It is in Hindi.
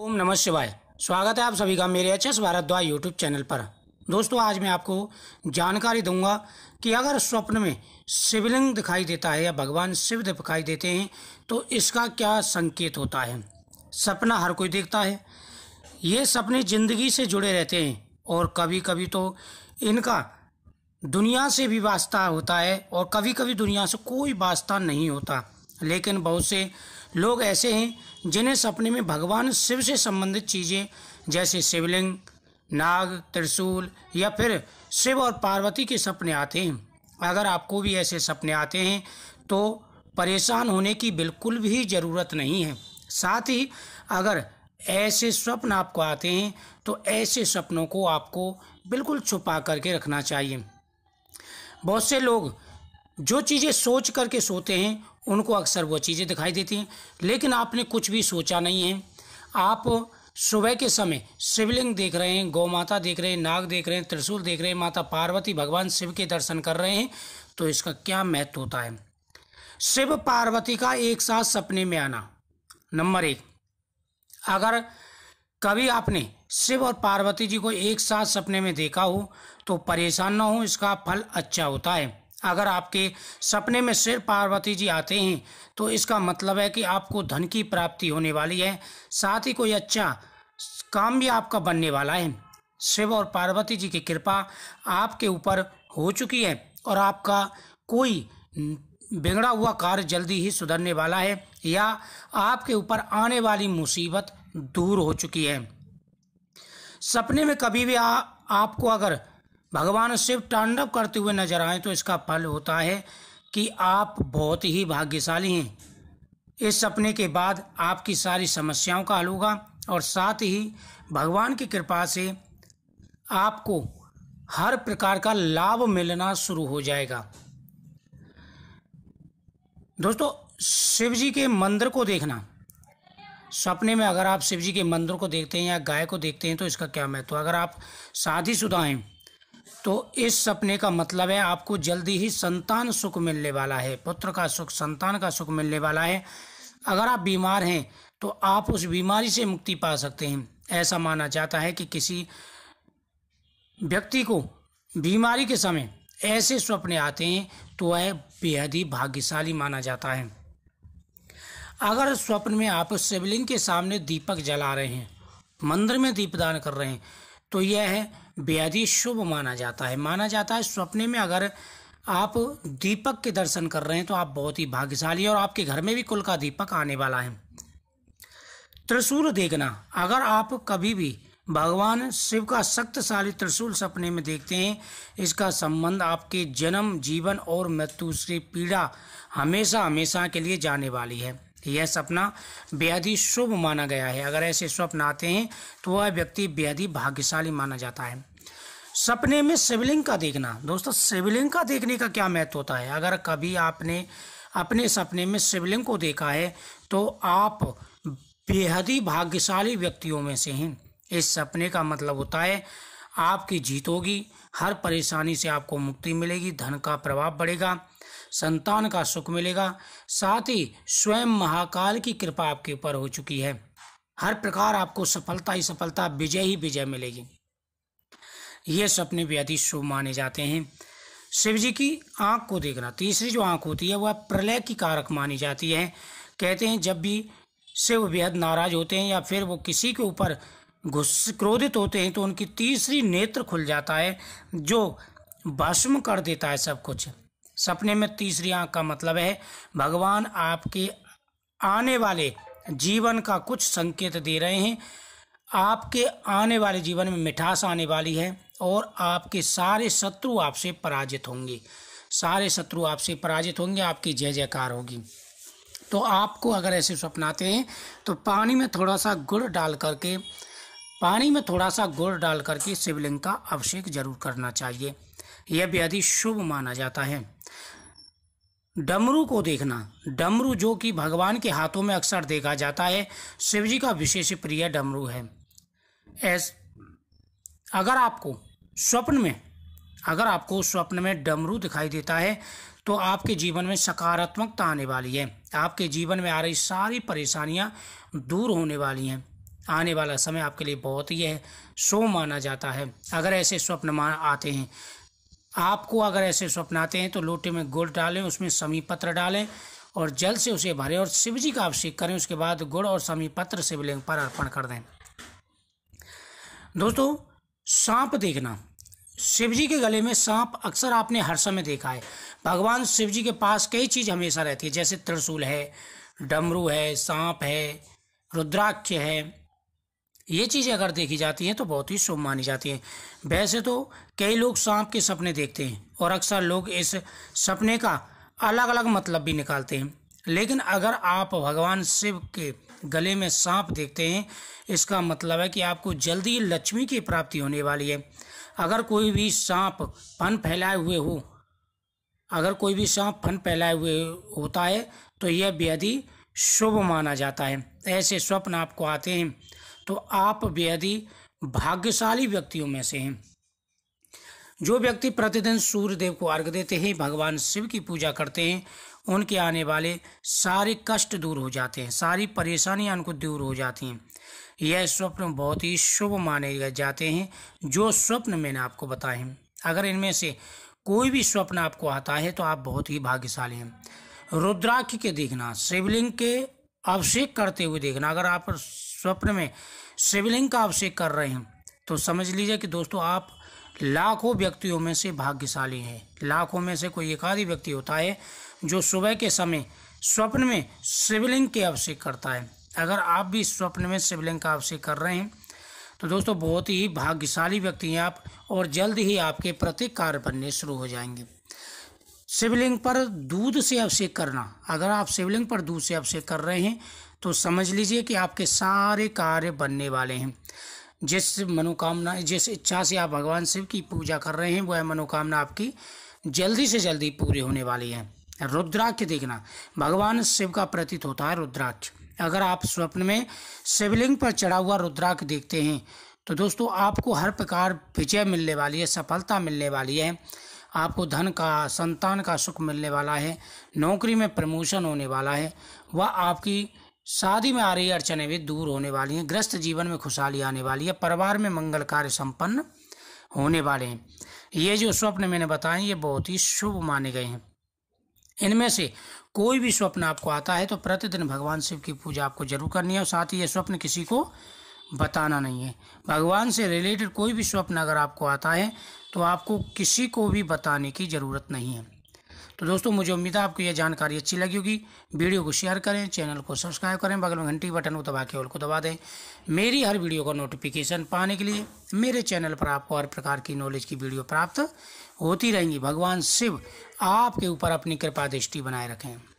ओम नमः शिवाय स्वागत है आप सभी का मेरे H S Bharadwaj YouTube channel पर दोस्तों आज मैं आपको जानकारी दूंगा कि अगर स्वप्न में शिवलिंग दिखाई देता है या भगवान शिव दिखाई देते हैं तो इसका क्या संकेत होता है सपना हर कोई देखता है ये सपने जिंदगी से जुड़े रहते हैं और कभी कभी तो इनका दुनिया से भी वास्ता होता है और कभी कभी दुनिया से कोई वास्ता नहीं होता लेकिन बहुत से लोग ऐसे हैं जिन्हें सपने में भगवान शिव से संबंधित चीज़ें जैसे शिवलिंग नाग त्रिशूल या फिर शिव और पार्वती के सपने आते हैं अगर आपको भी ऐसे सपने आते हैं तो परेशान होने की बिल्कुल भी ज़रूरत नहीं है साथ ही अगर ऐसे स्वप्न आपको आते हैं तो ऐसे सपनों को आपको बिल्कुल छुपा करके रखना चाहिए बहुत से लोग जो चीज़ें सोच करके सोते हैं उनको अक्सर वह चीज़ें दिखाई देती हैं लेकिन आपने कुछ भी सोचा नहीं है आप सुबह के समय शिवलिंग देख रहे हैं गौ माता देख रहे हैं नाग देख रहे हैं त्रिशूल देख रहे हैं माता पार्वती भगवान शिव के दर्शन कर रहे हैं तो इसका क्या महत्व होता है शिव पार्वती का एक साथ सपने में आना नंबर एक अगर कभी आपने शिव और पार्वती जी को एक साथ सपने में देखा हो तो परेशान ना हो इसका फल अच्छा होता है अगर आपके सपने में शिव पार्वती जी आते हैं तो इसका मतलब है कि आपको धन की प्राप्ति होने वाली है साथ ही कोई अच्छा काम भी आपका बनने वाला है शिव और पार्वती जी की कृपा आपके ऊपर हो चुकी है और आपका कोई बिगड़ा हुआ कार्य जल्दी ही सुधरने वाला है या आपके ऊपर आने वाली मुसीबत दूर हो चुकी है सपने में कभी भी आ, आपको अगर भगवान शिव तांडव करते हुए नजर आए तो इसका फल होता है कि आप बहुत ही भाग्यशाली हैं इस सपने के बाद आपकी सारी समस्याओं का हल होगा और साथ ही भगवान की कृपा से आपको हर प्रकार का लाभ मिलना शुरू हो जाएगा दोस्तों शिव जी के मंदिर को देखना सपने में अगर आप शिव जी के मंदिर को देखते हैं या गाय को देखते हैं तो इसका क्या महत्व अगर आप शादीशुदा हैं तो इस सपने का मतलब है आपको जल्दी ही संतान सुख मिलने वाला है पुत्र का सुख संतान का सुख मिलने वाला है अगर आप बीमार हैं तो आप उस बीमारी से मुक्ति पा सकते हैं ऐसा माना जाता है कि किसी व्यक्ति को बीमारी के समय ऐसे स्वप्न आते हैं तो वह बेहद ही भाग्यशाली माना जाता है अगर स्वप्न में आप शिवलिंग के सामने दीपक जला रहे हैं मंदिर में दीपदान कर रहे हैं तो यह है बेहद ही शुभ माना जाता है माना जाता है स्वप्ने में अगर आप दीपक के दर्शन कर रहे हैं तो आप बहुत ही भाग्यशाली और आपके घर में भी कुल का दीपक आने वाला है त्रिशूल देखना अगर आप कभी भी भगवान शिव का शक्तिशाली त्रिशूल सपने में देखते हैं इसका संबंध आपके जन्म जीवन और मृत्यु से पीड़ा हमेशा हमेशा के लिए जाने वाली है यह सपना बेहद ही शुभ माना गया है अगर ऐसे स्वप्न आते हैं तो वह व्यक्ति बेहद ही भाग्यशाली माना जाता है सपने में शिवलिंग का देखना दोस्तों शिवलिंग का देखने का क्या महत्व होता है अगर कभी आपने अपने सपने में शिवलिंग को देखा है तो आप बेहद ही भाग्यशाली व्यक्तियों में से हैं इस सपने का मतलब होता है आपकी जीत होगी हर परेशानी से आपको मुक्ति मिलेगी धन का प्रभाव बढ़ेगा संतान का सुख मिलेगा साथ ही स्वयं महाकाल की कृपा आपके ऊपर हो चुकी है हर प्रकार आपको सफलता ही सफलता विजय ही विजय मिलेगी ये सपने बेहद ही शुभ माने जाते हैं शिव जी की आँख को देखना तीसरी जो आँख होती है वह प्रलय की कारक मानी जाती है कहते हैं जब भी शिव बेहद नाराज होते हैं या फिर वो किसी के ऊपर घुस क्रोधित होते हैं तो उनकी तीसरी नेत्र खुल जाता है जो भस्म कर देता है सब कुछ सपने में तीसरी आँख का मतलब है भगवान आपके आने वाले जीवन का कुछ संकेत दे रहे हैं आपके आने वाले जीवन में मिठास आने वाली है और आपके सारे शत्रु आपसे पराजित होंगे सारे शत्रु आपसे पराजित होंगे आपकी जय जयकार होगी तो आपको अगर ऐसे सपनाते हैं तो पानी में थोड़ा सा गुड़ डाल करके पानी में थोड़ा सा गुड़ डाल करके शिवलिंग का अभिषेक जरूर करना चाहिए यह व्याधि शुभ माना जाता है डमरू को देखना डमरू जो कि भगवान के हाथों में अक्सर देखा जाता है शिवजी का विशेष प्रिय डमरू है ऐस अगर आपको स्वप्न में अगर आपको स्वप्न में डमरू दिखाई देता है तो आपके जीवन में सकारात्मकता आने वाली है आपके जीवन में आ रही सारी परेशानियां दूर होने वाली हैं आने वाला समय आपके लिए बहुत ही है सो माना जाता है अगर ऐसे स्वप्न मान आते हैं आपको अगर ऐसे स्वप्न आते हैं तो लोटे में गुड़ डालें उसमें समी पत्र डालें और जल से उसे भरें और शिव जी का अभिषेक करें उसके बाद गुड़ और समी पत्र शिवलिंग पर अर्पण कर दें दोस्तों सांप देखना शिव जी के गले में सांप अक्सर आपने हर समय देखा है भगवान शिव जी के पास कई चीज़ हमेशा रहती है जैसे त्रिशूल है डमरू है सांप है रुद्राक्ष है ये चीज़ें अगर देखी जाती हैं तो बहुत ही शुभ मानी जाती हैं वैसे तो कई लोग सांप के सपने देखते हैं और अक्सर लोग इस सपने का अलग अलग मतलब भी निकालते हैं लेकिन अगर आप भगवान शिव के गले में सांप देखते हैं इसका मतलब है कि आपको जल्दी लक्ष्मी की प्राप्ति होने वाली है अगर कोई भी सांप फन फैलाए हुए हो अगर कोई भी सांप फन फैलाए हुए होता है तो यह व्याधि शुभ माना जाता है ऐसे स्वप्न आपको आते हैं तो आप यदि भाग्यशाली व्यक्तियों में से हैं जो व्यक्ति प्रतिदिन सूर्य देव को अर्घ देते हैं भगवान शिव की पूजा करते हैं उनके आने वाले सारे कष्ट दूर हो जाते हैं सारी परेशानियां उनको दूर हो जाती हैं यह स्वप्न बहुत ही शुभ माने जाते हैं जो स्वप्न मैंने आपको बताए हैं अगर इनमें से कोई भी स्वप्न आपको आता है तो आप बहुत ही भाग्यशाली हैं रुद्राक्ष के देखना शिवलिंग के अभिषेक करते हुए देखना अगर आप स्वप्न में शिवलिंग का अभिषेक कर रहे हैं तो समझ लीजिए कि दोस्तों आप लाखों व्यक्तियों में से भाग्यशाली हैं लाखों में से कोई एक आदि व्यक्ति होता है जो सुबह के समय स्वप्न में शिवलिंग के अभिषेक करता है अगर आप भी स्वप्न में शिवलिंग का अभिषेक कर रहे हैं तो दोस्तों बहुत ही भाग्यशाली व्यक्ति हैं आप और जल्द ही आपके प्रत्येक कार्य बनने शुरू हो जाएंगे शिवलिंग पर दूध से अभिषेक करना अगर आप शिवलिंग पर दूध से अभिषेक कर रहे हैं तो समझ लीजिए कि आपके सारे कार्य बनने वाले हैं जिस मनोकामना जिस इच्छा से आप भगवान शिव की पूजा कर रहे हैं वह मनोकामना आपकी जल्दी से जल्दी पूरी होने वाली है रुद्राक्ष देखना भगवान शिव का प्रतीत होता है रुद्राक्ष अगर आप स्वप्न में शिवलिंग पर चढ़ा हुआ रुद्राक्ष देखते हैं तो दोस्तों आपको हर प्रकार विजय मिलने वाली है सफलता मिलने वाली है आपको धन का संतान का सुख मिलने वाला है नौकरी में प्रमोशन होने वाला है वह वा आपकी शादी में आ रही अड़चने भी दूर होने वाली हैं ग्रस्त जीवन में खुशहाली आने वाली है परिवार में मंगल कार्य संपन्न होने वाले हैं ये जो स्वप्न मैंने बताए ये बहुत ही शुभ माने गए हैं इनमें से कोई भी स्वप्न आपको आता है तो प्रतिदिन भगवान शिव की पूजा आपको जरूर करनी है और साथ ही ये स्वप्न किसी को बताना नहीं है भगवान से रिलेटेड कोई भी स्वप्न अगर आपको आता है तो आपको किसी को भी बताने की ज़रूरत नहीं है तो दोस्तों मुझे उम्मीद है आपको यह जानकारी अच्छी लगी होगी वीडियो को शेयर करें चैनल को सब्सक्राइब करें बगल में घंटी बटन को दबा के ऑल को दबा दें मेरी हर वीडियो का नोटिफिकेशन पाने के लिए मेरे चैनल पर आपको हर प्रकार की नॉलेज की वीडियो प्राप्त होती रहेंगी भगवान शिव आपके ऊपर अपनी कृपा दृष्टि बनाए रखें